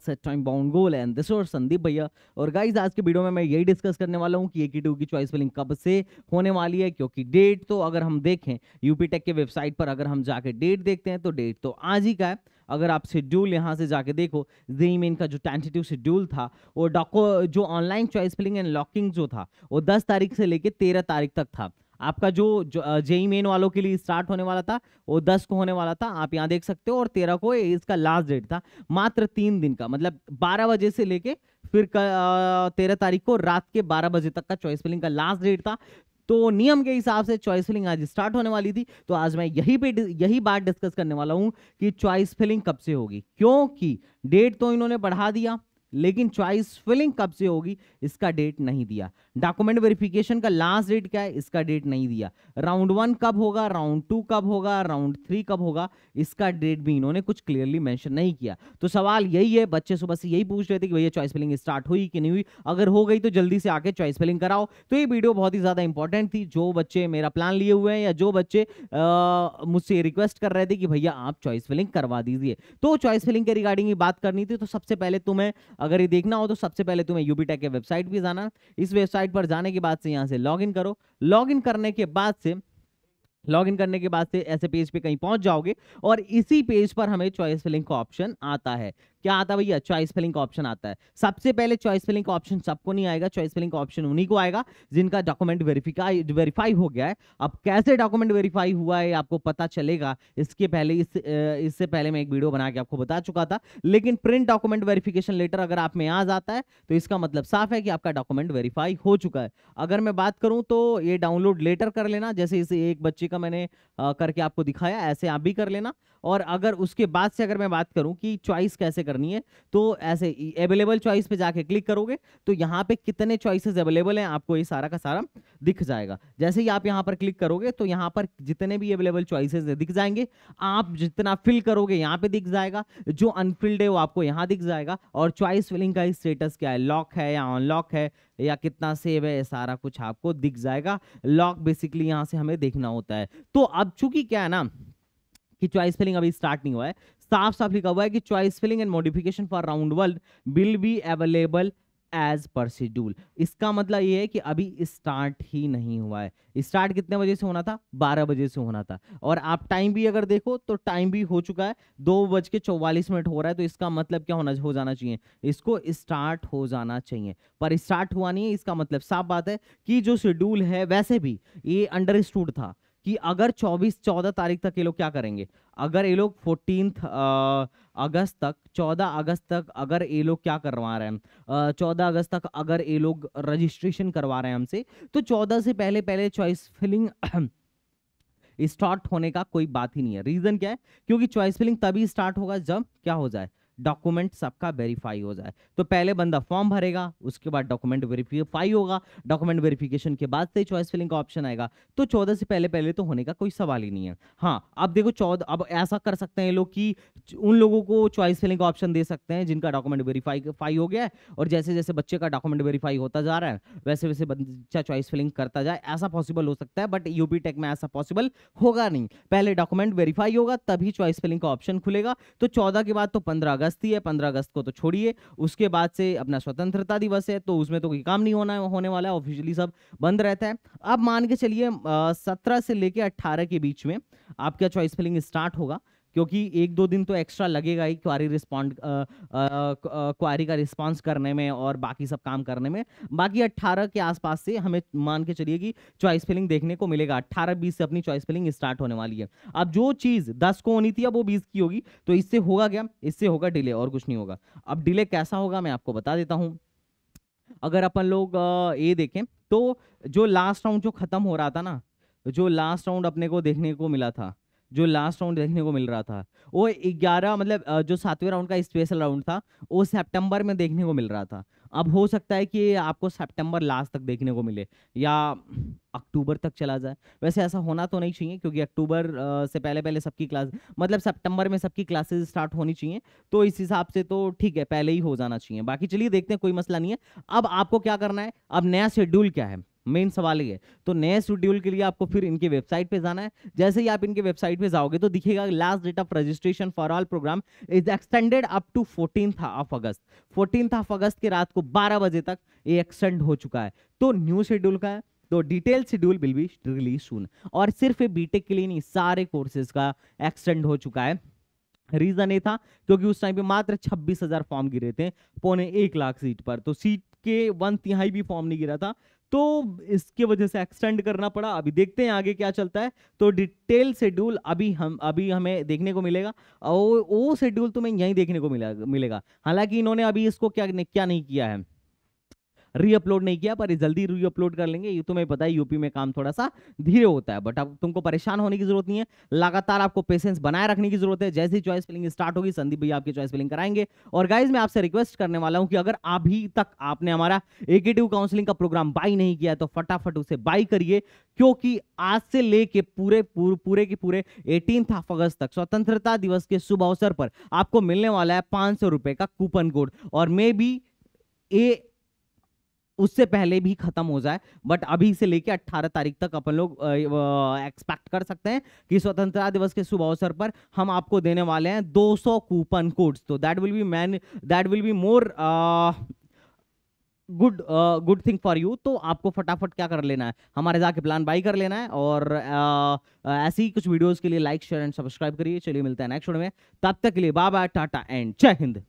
set time bound goal and this was Sandeep भैया और guys आज के वीडियो में मैं यही डिस्कस करने वाला हूँ कि ए की टू की चॉइस फिलिंग कब से होने वाली है क्योंकि डेट तो अगर हम देखें यूपी टेक के वेबसाइट पर अगर हम जाके डेट देखते हैं तो डेट तो आज ही का है अगर आप शेड्यूल यहाँ से जाके देखो जेई में इनका जो टेंटेटिव शेड्यूल था वो डॉको जो online choice filling and locking जो था वो 10 तारीख से लेके 13 तारीख तक था आपका जो, जेई मेन वालों के लिए स्टार्ट होने वाला था वो दस को होने वाला था आप यहाँ देख सकते हो और तेरह को इसका लास्ट डेट था मात्र तीन दिन का मतलब बारह बजे से लेके फिर तेरह तारीख को रात के बारह बजे तक का चॉइस फिलिंग का लास्ट डेट था तो नियम के हिसाब से चॉइस फिलिंग आज स्टार्ट होने वाली थी तो आज मैं यही पे यही बात डिस्कस करने वाला हूं कि चॉइस फिलिंग कब से होगी क्योंकि डेट तो इन्होंने बढ़ा दिया लेकिन चॉइस फिलिंग कब से होगी इसका डेट नहीं दिया डॉक्यूमेंट वेरिफिकेशन का लास्ट डेट क्या है इसका डेट नहीं दिया राउंड वन कब होगा राउंड टू कब होगा राउंड थ्री कब होगा इसका डेट भी इन्होंने कुछ क्लियरली मेंशन नहीं किया तो सवाल यही है बच्चे सुबह से यही पूछ रहे थे कि भैया चॉइस फिलिंग स्टार्ट हुई कि नहीं हुई अगर हो गई तो जल्दी से आके चॉइस फिलिंग कराओ तो ये वीडियो बहुत ही ज़्यादा इंपॉर्टेंट थी जो बच्चे मेरा प्लान लिए हुए हैं या जो बच्चे मुझसे रिक्वेस्ट कर रहे थे कि भैया आप चॉइस फिलिंग करवा दीजिए तो चॉइस फिलिंग के रिगार्डिंग बात करनी थी तो सबसे पहले तुम्हें तो अगर ये देखना हो तो सबसे पहले तुम्हें यूबी टेक के वेबसाइट भी जाना इस वेबसाइट पर जाने के बाद से यहाँ से लॉग करो लॉग करने के बाद से लॉग इन करने के बाद से ऐसे पेज पे कहीं पहुंच जाओगे और इसी पेज पर हमें चॉइस फिलिंग का ऑप्शन आता है क्या आता है भैया चॉइस फिलिंग का ऑप्शन आता है सबसे पहले चॉइस फिलिंग का ऑप्शन सबको नहीं आएगा चॉइस फिलिंग का ऑप्शन उन्हीं को आएगा जिनका डॉक्यूमेंट वेरीफाई वेरीफाई हो गया है अब कैसे डॉक्यूमेंट वेरीफाई हुआ है आपको पता चलेगा इसके पहले इस इससे पहले मैं एक वीडियो बना के आपको बता चुका था लेकिन प्रिंट डॉक्यूमेंट वेरीफिकेशन लेटर अगर आप में आ जाता है तो इसका मतलब साफ है कि आपका डॉक्यूमेंट वेरीफाई हो चुका है अगर मैं बात करूं तो ये डाउनलोड लेटर कर लेना जैसे इसे एक बच्चे का मैंने करके आपको दिखाया ऐसे आप भी कर लेना और अगर उसके बाद से अगर मैं बात करूँ कि चॉइस कैसे कर करनी है तो ऐसे अवेलेबल चॉइस पे जाके क्लिक करोगे तो यहाँ पे कितने चॉइसेस अवेलेबल हैं आपको ये सारा का सारा दिख जाएगा जैसे ही आप यहाँ पर क्लिक करोगे तो यहाँ पर जितने भी अवेलेबल चॉइसेस दिख जाएंगे आप जितना फिल करोगे यहाँ पे दिख जाएगा जो अनफिल्ड है वो आपको यहाँ दिख जाएगा और चॉइस फिलिंग का स्टेटस क्या है लॉक है या अनलॉक है या कितना सेव है सारा कुछ आपको दिख जाएगा लॉक बेसिकली यहाँ से हमें देखना होता है तो अब चूंकि क्या है ना कि चॉइस फिलिंग अभी स्टार्ट नहीं हुआ है साफ साफ लिखा हुआ है कि choice filling and modification for round world will be available as per schedule इसका मतलब ये है कि अभी स्टार्ट ही नहीं हुआ है स्टार्ट कितने बजे से होना था बारह बजे से होना था और आप टाइम भी अगर देखो तो टाइम भी हो चुका है दो बज के चौवालीस मिनट हो रहा है तो इसका मतलब क्या होना हो जाना चाहिए इसको स्टार्ट हो जाना चाहिए पर स्टार्ट हुआ नहीं है इसका मतलब साफ बात है कि जो शेड्यूल है वैसे भी ये अंडरस्टूड था कि अगर 24 14 तारीख तक ये लोग क्या करेंगे अगर ये लोग फोर्टीन अगस्त तक 14 अगस्त तक अगर ये लोग क्या करवा रहे हैं चौदह अगस्त तक अगर ये लोग रजिस्ट्रेशन करवा रहे हैं हमसे तो चौदह से पहले पहले चॉइस फिलिंग स्टार्ट होने का कोई बात ही नहीं है रीजन क्या है क्योंकि चॉइस फिलिंग तभी स्टार्ट होगा जब क्या हो जाए डॉक्यूमेंट सबका वेरीफाई हो जाए तो पहले बंदा फॉर्म भरेगा उसके बाद डॉक्यूमेंट वेरीफाई होगा डॉक्यूमेंट वेरीफिकेशन के बाद से चॉइस फिलिंग का ऑप्शन आएगा तो चौदह से पहले पहले तो होने का कोई सवाल ही नहीं है हाँ अब देखो चौदह अब ऐसा कर सकते हैं लोग कि उन लोगों को चॉइस फिलिंग का ऑप्शन दे सकते हैं जिनका डॉक्यूमेंट वेरीफाई हो गया है और जैसे जैसे बच्चे का डॉक्यूमेंट वेरीफाई होता जा रहा है वैसे वैसे बच्चा चॉइस फिलिंग करता जाए ऐसा पॉसिबल हो सकता है बट यूपी टेक में ऐसा पॉसिबल होगा नहीं पहले डॉक्यूमेंट वेरीफाई होगा तभी चॉइस फिलिंग का ऑप्शन खुलेगा तो चौदह के बाद तो पंद्रह अगस्त अगस्त ही है पंद्रह अगस्त को तो छोड़िए उसके बाद से अपना स्वतंत्रता दिवस है तो उसमें तो कोई काम नहीं होना होने वाला है ऑफिशियली सब बंद रहता है अब मान के चलिए सत्रह से लेकर अट्ठारह के बीच में आपका चॉइस फिलिंग स्टार्ट होगा क्योंकि एक दो दिन तो एक्स्ट्रा लगेगा ही क्वारी रिस्पॉन्ड क्वारी का रिस्पॉन्स करने में और बाकी सब काम करने में बाकी अट्ठारह के आसपास से हमें मान के चलिए कि चॉइस फिलिंग देखने को मिलेगा अट्ठारह बीस से अपनी चॉइस फिलिंग स्टार्ट होने वाली है अब जो चीज़ दस को होनी थी अब वो बीस की होगी तो इससे होगा क्या इससे होगा डिले और कुछ नहीं होगा अब डिले कैसा होगा मैं आपको बता देता हूँ अगर अपन लोग ये देखें तो जो लास्ट राउंड जो ख़त्म हो रहा था ना जो लास्ट राउंड अपने को देखने को मिला था जो लास्ट राउंड देखने को मिल रहा था वो ग्यारह मतलब जो सातवें राउंड का स्पेशल राउंड था वो सितंबर में देखने को मिल रहा था अब हो सकता है कि आपको सितंबर लास्ट तक देखने को मिले या अक्टूबर तक चला जाए वैसे ऐसा होना तो नहीं चाहिए क्योंकि अक्टूबर से पहले पहले सबकी क्लास मतलब सितंबर में सबकी क्लासेस स्टार्ट होनी चाहिए तो इस हिसाब से तो ठीक है पहले ही हो जाना चाहिए बाकी चलिए देखते हैं कोई मसला नहीं है अब आपको क्या करना है अब नया शेड्यूल क्या है मेन सवाल ये तो नए शेड्यूल के लिए आपको फिर इनके वेबसाइट पे जाना है जैसे ही आप इनके वेबसाइट पे जाओगे तो दिखेगा last date of registration for all program is extended up to fourteen of August fourteen of August के रात को बारह बजे तक ये एक्सटेंड हो चुका है तो न्यू शेड्यूल का है तो detail schedule will be release soon और सिर्फ बीटेक के लिए नहीं सारे कोर्सेज का एक्सटेंड हो चुका है रीजन ये था क्योंकि उस टाइम पे मात्र 26,000 फॉर्म गिरे थे पौने एक लाख सीट पर तो सीट के वन तिहाई भी फॉर्म नहीं गिरा था तो इसके वजह से एक्सटेंड करना पड़ा अभी देखते हैं आगे क्या चलता है तो डिटेल शेड्यूल अभी हम अभी हमें देखने को मिलेगा और वो शेड्यूल तुम्हें यहीं देखने को मिला मिलेगा हालांकि इन्होंने अभी इसको क्या क्या नहीं किया है रीअपलोड नहीं किया पर जल्दी रीअपलोड कर लेंगे ये तुम्हें पता है यूपी में काम थोड़ा सा धीरे होता है बट अब तुमको परेशान होने की जरूरत नहीं है लगातार आपको पेशेंस बनाए रखने की जरूरत है जैसे ही चॉइस फिलिंग स्टार्ट होगी संदीप भैया आपकी चॉइस फिलिंग कराएंगे और गाइज मैं आपसे रिक्वेस्ट करने वाला हूँ कि अगर अभी तक आपने हमारा एगेटिव काउंसिलिंग का प्रोग्राम बाई नहीं किया तो फटाफट उसे बाई करिए क्योंकि आज से लेके पूरे पूर, पूरे के पूरे एटीन हाफ अगस्त तक स्वतंत्रता दिवस के शुभ अवसर पर आपको मिलने वाला है पांच सौ रुपए का कूपन कोड और मे बी ए उससे पहले भी खत्म हो जाए बट अभी से लेके 18 तारीख तक अपन लोग एक्सपेक्ट कर सकते हैं कि स्वतंत्रता दिवस के शुभ अवसर पर हम आपको देने वाले हैं 200 कूपन कोड्स तो that will be man that will be more good good thing for you तो आपको फटाफट क्या कर लेना है हमारे जाके प्लान बाई कर लेना है और ऐसे uh, uh, कुछ वीडियोज के लिए लाइक शेयर एंड सब्सक्राइब करिए चलिए मिलते हैं नेक्स्ट में तब तक के लिए बाय बाय टाटा एंड जय हिंद